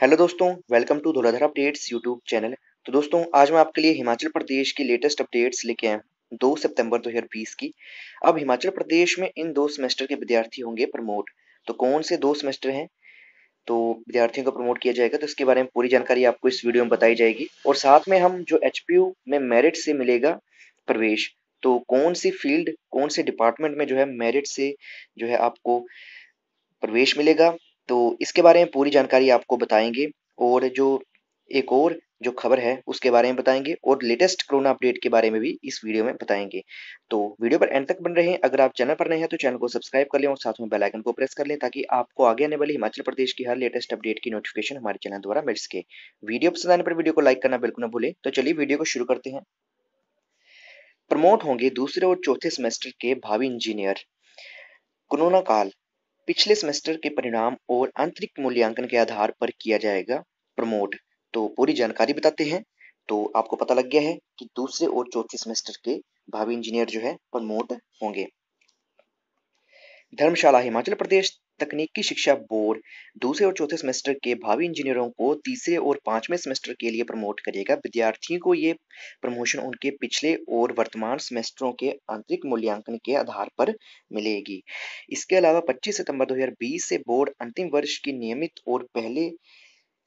Hello दोस्तों welcome to Dhauladhar updates YouTube channel तो दोस्तों आज मैं आपके लिए हिमाचल प्रदेश की लेटेस्ट अपडेट्स लेके आया हूँ दो सितंबर 2020 की अब हिमाचल प्रदेश में इन दो सेमेस्टर के विद्यार्थी होंगे प्रमोट तो कौन से दो सेमेस्टर हैं तो विद्यार्थियों को प्रमोट किया जाएगा तो इसके बारे में पूरी जानकारी आपको इस वीडियो में बताई जाएगी और साथ में हम जो एच में मेरिट से मिलेगा प्रवेश तो कौन सी फील्ड कौन से डिपार्टमेंट में जो है मेरिट से जो है आपको प्रवेश मिलेगा तो इसके बारे में पूरी जानकारी आपको बताएंगे और जो एक और जो खबर है उसके बारे में बताएंगे और लेटेस्ट कोरोना अपडेट के बारे में भी इस वीडियो में बताएंगे तो वीडियो पर एंड तक बन रहे हैं अगर आप चैनल पर नए हैं तो चैनल को सब्सक्राइब कर लें और साथ में बेल आइकन को प्रेस कर लें ताकि आपको आगे आने वाली हिमाचल प्रदेश की हर लेटेस्ट अपडेट की नोटिफिकेशन हमारे चैनल द्वारा मिल सके वीडियो पसंद आने पर वीडियो को लाइक करना बिल्कुल ना भूलें तो चलिए वीडियो को शुरू करते हैं प्रमोट होंगे दूसरे और चौथे सेमेस्टर के भावी इंजीनियर कोरोना काल पिछले सेमेस्टर के परिणाम और आंतरिक मूल्यांकन के आधार पर किया जाएगा प्रमोट तो पूरी जानकारी बताते हैं तो आपको पता लग गया है कि दूसरे और चौथे सेमेस्टर के भावी इंजीनियर जो है प्रमोट होंगे धर्मशाला हिमाचल प्रदेश तकनीकी शिक्षा बोर्ड दूसरे और चौथे सेमेस्टर के भावी इंजीनियरों को तीसरे और पांचवें सेमेस्टर के लिए प्रमोट करेगा विद्यार्थियों को ये प्रमोशन उनके पिछले और वर्तमान सेमेस्टरों के आंतरिक मूल्यांकन के आधार पर मिलेगी इसके अलावा 25 सितंबर 2020 से बोर्ड अंतिम वर्ष की नियमित और पहले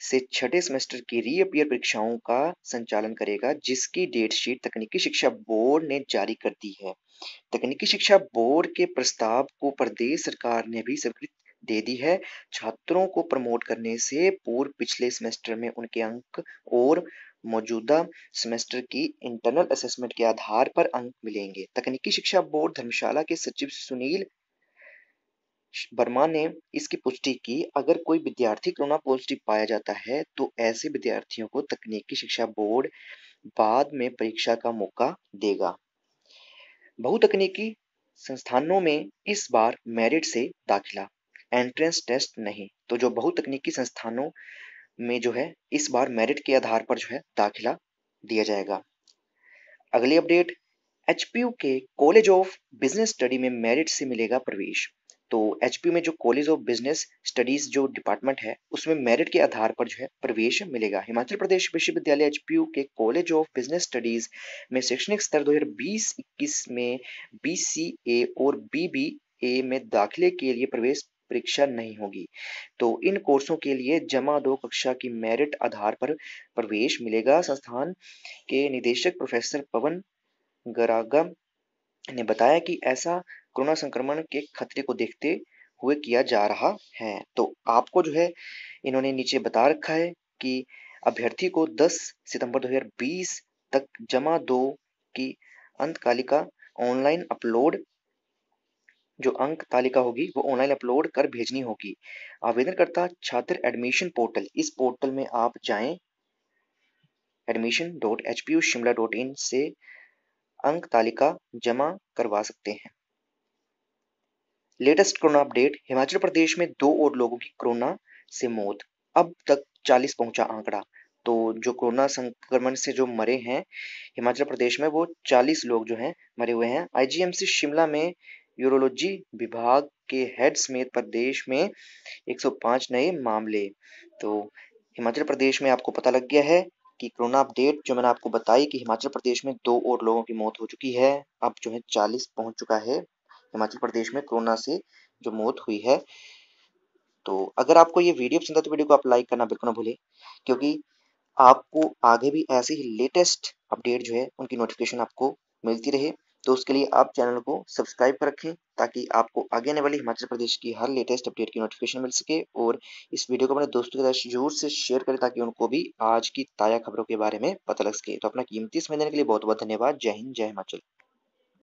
से छठे सेमेस्टर की रीअपियर परीक्षाओं का संचालन करेगा जिसकी डेट शीट तकनीकी शिक्षा बोर्ड ने जारी कर दी है तकनीकी शिक्षा बोर्ड के प्रस्ताव को प्रदेश सरकार ने भी स्वीकृत दे दी है। छात्रों को प्रमोट करने से पूर्व पिछले सेमेस्टर में उनके अंक और मौजूदा सेमेस्टर की इंटरनल असेसमेंट के आधार पर अंक मिलेंगे तकनीकी शिक्षा बोर्ड धर्मशाला के सचिव सुनील वर्मा ने इसकी पुष्टि की अगर कोई विद्यार्थी कोरोना पॉजिटिव पाया जाता है तो ऐसे विद्यार्थियों को तकनीकी शिक्षा बोर्ड बाद में परीक्षा का मौका देगा बहुतकनीकी संस्थानों में इस बार मेरिट से दाखिला एंट्रेंस टेस्ट नहीं तो जो तकनीकी संस्थानों में जो है इस बार मेरिट के आधार पर जो है दाखिला दिया जाएगा अगली अपडेट एच के कॉलेज ऑफ बिजनेस स्टडी में मेरिट से मिलेगा प्रवेश तो एच में जो कॉलेज ऑफ बिजनेस स्टडीज जो डिपार्टमेंट है उसमें मेरिट के आधार पर जो है प्रवेश मिलेगा हिमाचल प्रदेश विश्वविद्यालय एच के कॉलेज ऑफ बिजनेस स्टडीज में शैक्षणिक स्तर 2020-21 में बी और बी ए में दाखिले के लिए प्रवेश परीक्षा नहीं होगी तो इन कोर्सों के लिए जमा दो कक्षा की मेरिट आधार पर प्रवेश मिलेगा संस्थान के निदेशक प्रोफेसर पवन गरागम ने बताया कि ऐसा कोरोना संक्रमण के खतरे को देखते हुए किया जा रहा है तो आपको जो है इन्होंने नीचे बता रखा है कि अभ्यर्थी को 10 सितंबर 2020 तक जमा दो की अंतकालिका ऑनलाइन अपलोड जो अंक तालिका होगी वो ऑनलाइन अपलोड कर भेजनी होगी आवेदनकर्ता छात्र एडमिशन पोर्टल इस पोर्टल में आप जाएं admission dot H P U Shimla dot in से अंक तालिका जमा करवा सकते हैं latest corona update Himachal Pradesh में दो और लोगों की कोरोना से मौत अब तक 40 पहुंचा आंकड़ा तो जो कोरोना संक्रमण से जो मरे हैं हिमाचल प्रदेश में वो 40 लोग जो हैं मरे हुए हैं आईजीएमसी शिमला में यूरोलॉजी विभाग के हेड समेत प्रदेश में 105 नए मामले तो हिमाचल प्रदेश में आपको पता लग गया है कि कोरोना अपडेट जो मैंने आपको बताई कि हिमाचल प्रदेश में दो और लोगों की मौत हो चुकी है अब जो है चालीस पहुंच चुका है हिमाचल प्रदेश में कोरोना से जो मौत हुई है तो अगर आपको ये वीडियो पसंद है तो वीडियो को आप लाइक करना बिल्कुल ना भूलें क्योंकि आपको आगे भी ऐसे ही लेटेस्ट अपडेट जो है उनकी नोटिफिकेशन आपको मिलती रहे तो उसके लिए आप चैनल को सब्सक्राइब कर रखें ताकि आपको आगे आने वाली हिमाचल प्रदेश की हर लेटेस्ट अपडेट की नोटिफिकेशन मिल सके और इस वीडियो को अपने दोस्तों के साथ जरूर से शेयर करें ताकि उनको भी आज की ताज़ा खबरों के बारे में पता लग सके तो अपना कीमती समय देने के लिए बहुत बहुत धन्यवाद जय हिंद जय हिमाचल